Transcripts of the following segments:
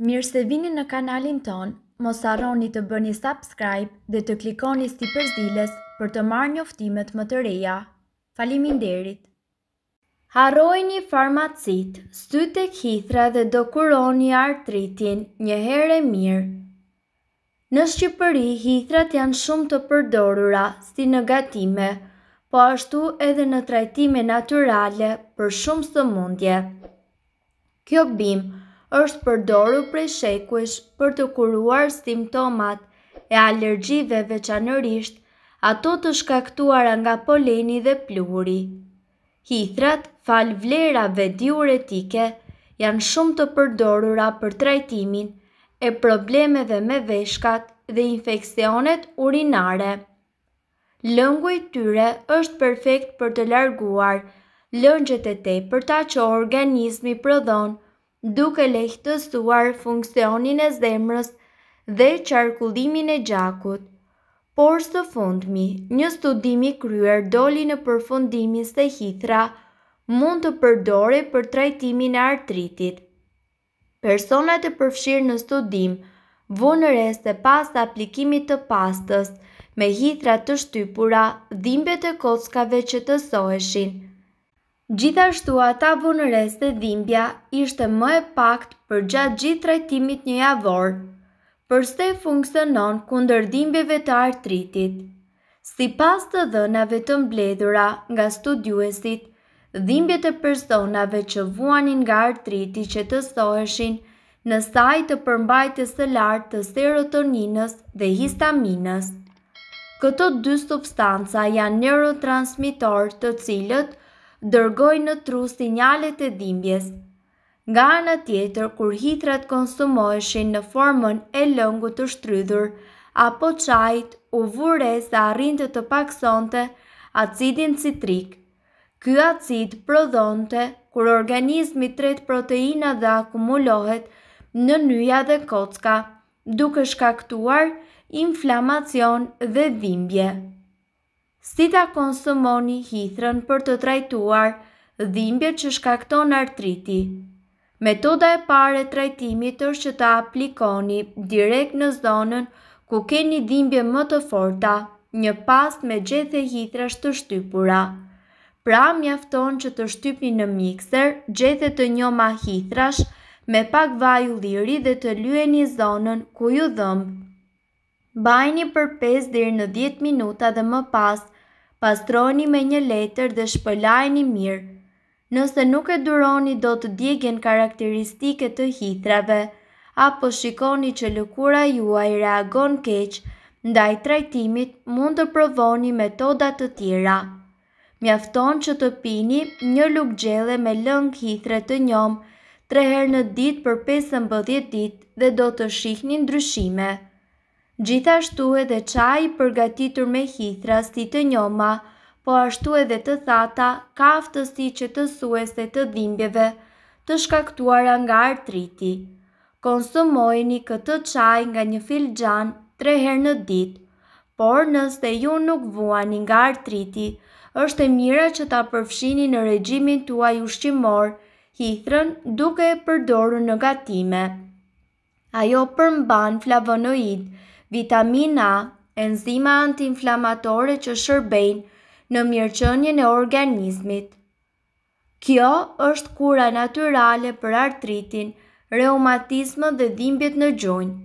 Mirë se vini në kanalin ton, mos arroni të bëni subscribe dhe të klikoni sti përzdiles për të marrë një më të reja. Falimin derit! një farmacit, stut e kithra dhe do kuroni artritin një herë e mirë. Në Shqipëri, hithrat janë shumë të përdorura si në gatime, po ashtu edhe në trajtime naturale për shumë së mundje. Kjo bimë, është përdoru prej shekuish për të kuruar simptomat e alergjive veçanërisht ato të shkaktuara nga poleni dhe pluhuri. Hithrat, fal vlerave diuretike, janë shumë të përdorura për trajtimin e problemeve me veshkat dhe infekcionet urinare. Lëngu i tyre është perfekt për të larguar lëngjet e ta që organizmi prodhon, duke lehtësuar funksionin e zemrës dhe qarkullimin e gjakut. Por së fundmi, një studimi kryer doli në përfundimin se hitra mund të përdore për trajtimin e artritit. Personat e përfshirë në studim, vonërës se pas të aplikimit të pastës me hitra të shtypura dhimbet e kockave që të soheshin, Gjithashtu ata vunëres dhe dhimbja ishte më e pakt për gjatë gjithë trajtimit një javor, përste funksionon kunder dhimbjeve të artritit. Si pas të dhënave të mbledhura nga studiuesit, dhimbje të personave që vuanin nga artriti që të soheshin në sajtë të përmbajtës së lartë të serotoninës dhe histaminës. Këto dy substanca janë neurotransmitor të cilët – dërgoj në tru sinjalet e dhimbjes. Nga anë tjetër, kur hitrat konsumoheshin në formën e lëngu të shtrydhur, apo qajt, u vure sa të paksonte acidin citrik. Ky acid prodhonte, kur organizmi tret proteina dhe akumulohet në nyja dhe kocka, duke shkaktuar inflamacion dhe dhimbje si ta konsumoni hithrën për të trajtuar dhimbje që shkakton artriti. Metoda e pare e trajtimit është që ta aplikoni direkt në zonën ku keni dhimbje më të forta, një past me gjethe hithrash të shtypura. Pra mjafton që të shtypni në mikser, gjethe të një ma hithrash, me pak vaj u liri dhe të lyeni zonën ku ju dhëmbë. Bajni për 5 dhe në 10 minuta dhe më past pastroni me një letër dhe shpëlajni mirë. Nëse nuk e duroni do të djegjen karakteristike të hitrave, apo shikoni që lëkura juaj reagon keq, ndaj trajtimit mund të provoni metodat të tjera. Mjafton që të pini një luk gjele me lëng hitre të njom, treher herë në ditë për 15 ditë dhe do të shihni ndryshime. Gjithashtu edhe qaj përgatitur me hithra si të njoma, po ashtu edhe të thata ka aftësi që të suese të dhimbjeve të shkaktuara nga artriti. Konsumojni këtë qaj nga një filxan tre her në ditë, por nëse ju nuk vuani nga artriti, është e mira që ta përfshini në regjimin tuaj ushqimor, hithrën duke e përdoru në gatime. Ajo përmban flavonoidë, vitamina A, enzima antiinflamatore që shërbejnë në mirëqënjën e organizmit. Kjo është kura naturale për artritin, reumatizmë dhe dhimbjet në gjojnë.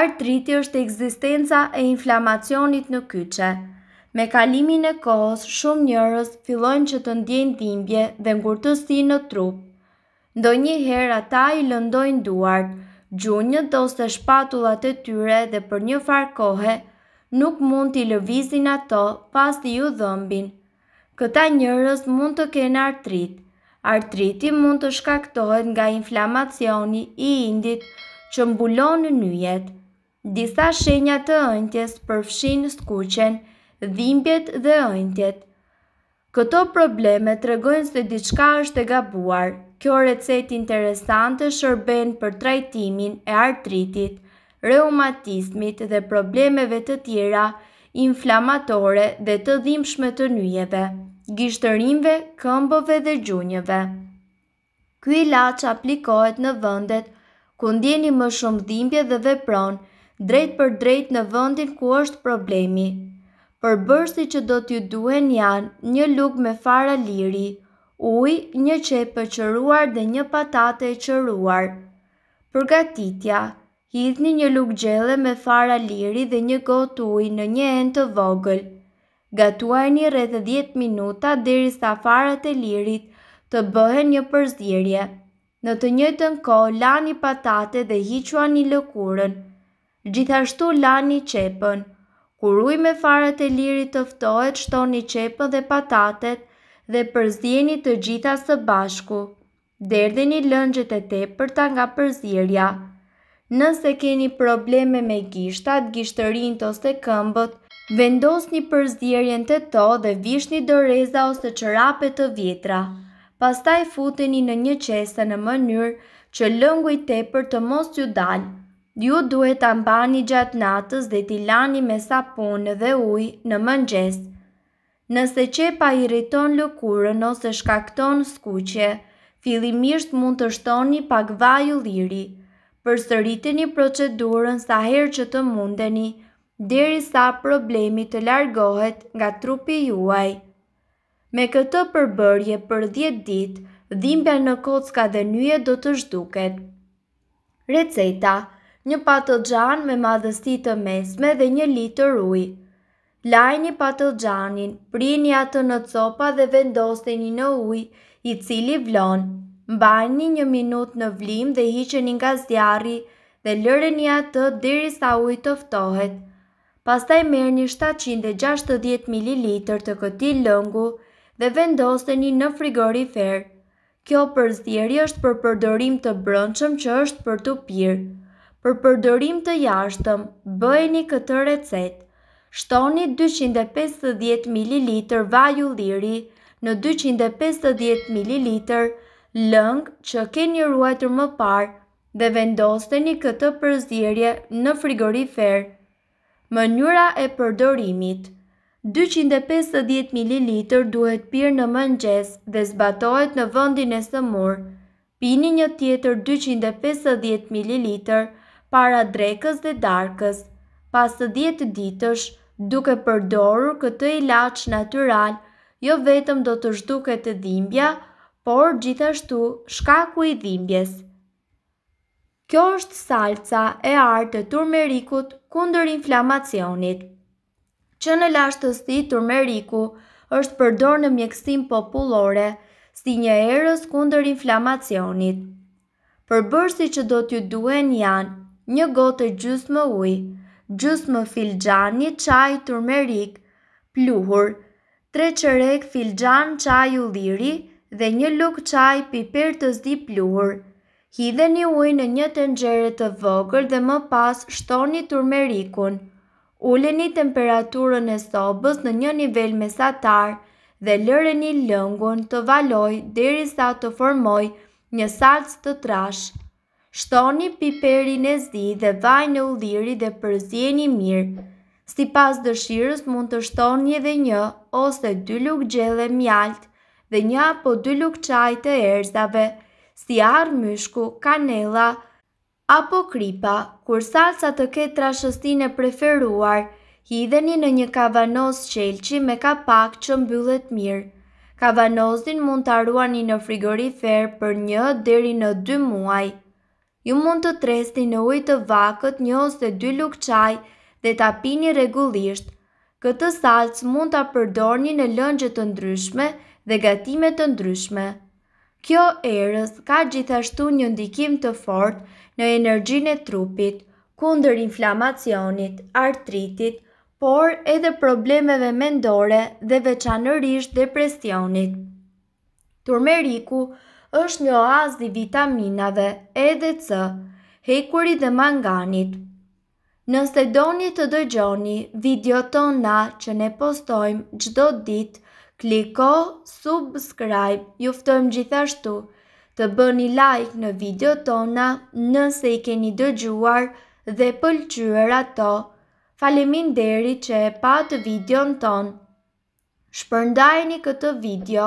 Artriti është eksistenca e inflamacionit në kyqe. Me kalimin e kohës, shumë njërës fillojnë që të ndjenë dhimbje dhe ngurëtësi në trup. Ndonjëherë ata i lëndojnë duartë, Gjunjët do se shpatullat e tyre dhe për një farë kohë nuk mund t'i lëvizin ato pas t'i ju dhëmbin. Këta njërës mund të kene artrit. Artriti mund të shkaktohet nga inflamacioni i indit që mbulon në njëjet. Disa shenja të ëntjes përfshin skuqen, dhimbjet dhe ëntjet. Këto probleme të regojnë se diçka është e gabuar. Kjo recet interesante shërben për trajtimin e artritit, reumatismit dhe problemeve të tjera, inflamatore dhe të dhimshme të njëjeve, gishtërimve, këmbove dhe gjunjeve. Ky ilaç aplikohet në vendet ku ndjeni më shumë dhimbje dhe vepron drejt për drejt në vendin ku është problemi, për bërsi që do t'ju duhen janë një luk me fara liri, uj, një qepë qëruar dhe një patate qëruar. Përgatitja, hidhni një luk gjele me fara liri dhe një gotë uj në një end të vogël. Gatuaj një rrethë 10 minuta dheri sa fara të lirit të bëhen një përzirje. Në të njëtën ko, lani patate dhe hiqua një lëkurën. Gjithashtu lani qepën. Kur uj me farët e lirit të ftohet, shtoni qepën dhe patatet dhe përzjeni të gjitha së bashku. Derdhe një lëngjët e te përta nga përzirja. Nëse keni probleme me gishtat, gishtërin të ose këmbët, vendos një përzirjen të to dhe vish një doreza ose qërapet të vjetra. Pastaj futeni në një qese në mënyrë që lëngu i te për të mos ju dalë. Ju duhet të mbani gjatë natës dhe t'i lani me sapon dhe uj në mëngjes. Nëse qepa i rriton lëkurën ose shkakton skuqe, fillimisht mund të shtoni pak vaj u liri. Për i procedurën sa herë që të mundeni, deri sa problemi të largohet nga trupi juaj. Me këtë përbërje për 10 ditë, dhimbja në kocka dhe nyje do të zhduket. Receta një patogjan me madhësti të mesme dhe një litër ujë. Lajni gjanin, prini atë në copa dhe vendosteni në ujë i cili vlon. Mbajni një minut në vlim dhe hiqeni nga zjarri dhe lëreni atë dheri sa uj të ftohet. Pastaj merrni 760 ml të këtij lëngu dhe vendoseni në frigorifer. Kjo përzierje është për përdorim të brëndshëm që është për të pirë për përdorim të jashtëm, bëjni këtë recet. Shtoni 250 ml vaj ulliri në 250 ml lëng që keni ruajtur më parë dhe vendosteni këtë përzierje në frigorifer. Mënyra e përdorimit 250 ml duhet pyrë në mëngjes dhe zbatohet në vëndin e sëmur. Pini një tjetër 250 ml para drekës dhe darkës. Pas të djetë ditësh, duke përdorur këtë laqë natural, jo vetëm do të shduke të dhimbja, por gjithashtu shkaku i dhimbjes. Kjo është salca e artë të turmerikut kundër inflamacionit. Që në sti turmeriku është përdor në mjekësim populore si një erës kundër inflamacionit. Përbërsi që do t'ju duhen janë një gotë gjysmë gjusë më uj, gjusë më një qaj turmerik, pluhur, tre qërek filxhan qaj u dhe një lukë qaj piper të zdi pluhur. Hidhe një uj në një tengjere të vogël dhe më pas shtoni turmerikun. Ule një temperaturën e sobës në një nivel me satar dhe lëre një lëngun të valoj dheri sa të formoj një salcë të trashë shtoni piperi në zdi dhe vaj në udhiri dhe përzjeni mirë. Si pas dëshirës mund të shtoni edhe një ose dy luk gjele mjalt dhe një apo dy luk qaj të erzave, si arë myshku, kanela, apo kripa, kur salsa të ketë rashëstin e preferuar, hidheni në një kavanoz qelqi me kapak që mbyllet mirë. Kavanozin mund të arruani në frigorifer për një deri në dy muaj ju mund të tresti në ujtë të vakët një ose dy lukë qaj dhe të apini regullisht. Këtë salc mund të apërdorni në lëngjët të ndryshme dhe gatimet të ndryshme. Kjo erës ka gjithashtu një ndikim të fort në energjin e trupit, kunder inflamacionit, artritit, por edhe problemeve mendore dhe veçanërish depresionit. Turmeriku, është një oaz i vitaminave E dhe C, hekuri dhe manganit. Nëse doni të dëgjoni video tona që ne postojmë gjdo dit, kliko subscribe, juftojmë gjithashtu, të bëni like në video tona nëse i keni dëgjuar dhe pëlqyër ato. Falemin deri që e patë video në tonë. Shpërndajni këtë video